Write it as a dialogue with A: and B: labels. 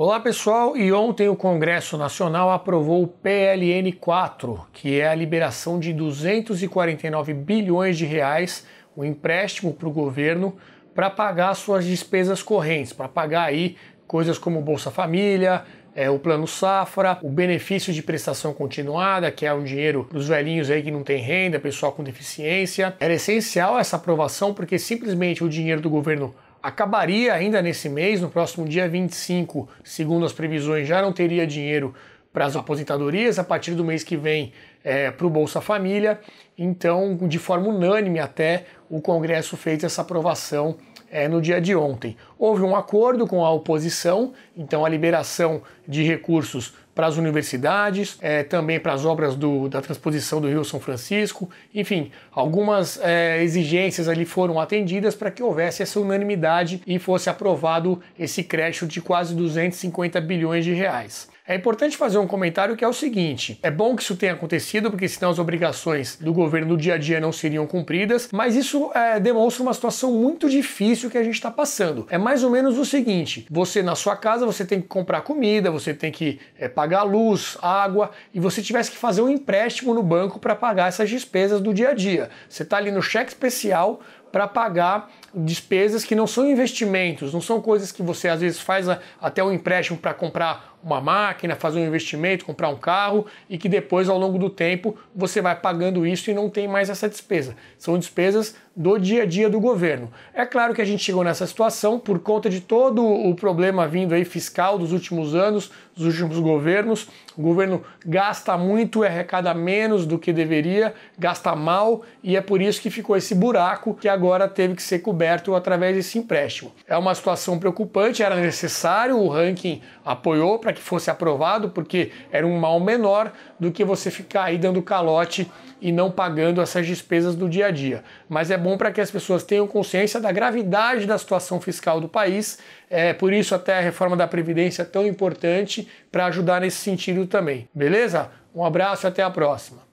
A: Olá pessoal, e ontem o Congresso Nacional aprovou o PLN 4, que é a liberação de 249 bilhões de reais, um empréstimo para o governo para pagar suas despesas correntes, para pagar aí coisas como Bolsa Família, é, o plano safra, o benefício de prestação continuada, que é um dinheiro para os velhinhos aí que não tem renda, pessoal com deficiência. Era essencial essa aprovação porque simplesmente o dinheiro do governo acabaria ainda nesse mês, no próximo dia 25, segundo as previsões, já não teria dinheiro para as aposentadorias, a partir do mês que vem é, para o Bolsa Família. Então, de forma unânime até, o Congresso fez essa aprovação é, no dia de ontem. Houve um acordo com a oposição, então a liberação de recursos para as universidades, é, também para as obras do, da transposição do Rio São Francisco, enfim, algumas é, exigências ali foram atendidas para que houvesse essa unanimidade e fosse aprovado esse crédito de quase 250 bilhões de reais. É importante fazer um comentário que é o seguinte: é bom que isso tenha acontecido, porque senão as obrigações do governo no dia a dia não seriam cumpridas, mas isso é, demonstra uma situação muito difícil que a gente está passando. É mais ou menos o seguinte: você na sua casa você tem que comprar comida, você tem que é, pagar luz, água, e você tivesse que fazer um empréstimo no banco para pagar essas despesas do dia a dia. Você está ali no cheque especial para pagar despesas que não são investimentos, não são coisas que você às vezes faz até um empréstimo para comprar uma máquina, fazer um investimento, comprar um carro e que depois ao longo do tempo você vai pagando isso e não tem mais essa despesa. São despesas do dia a dia do governo. É claro que a gente chegou nessa situação por conta de todo o problema vindo aí fiscal dos últimos anos, dos últimos governos. O governo gasta muito, é arrecada menos do que deveria, gasta mal e é por isso que ficou esse buraco que agora teve que ser coberto através desse empréstimo. É uma situação preocupante, era necessário, o ranking apoiou para que fosse aprovado, porque era um mal menor do que você ficar aí dando calote e não pagando essas despesas do dia a dia. Mas é bom bom para que as pessoas tenham consciência da gravidade da situação fiscal do país. É, por isso até a reforma da Previdência é tão importante para ajudar nesse sentido também. Beleza? Um abraço e até a próxima.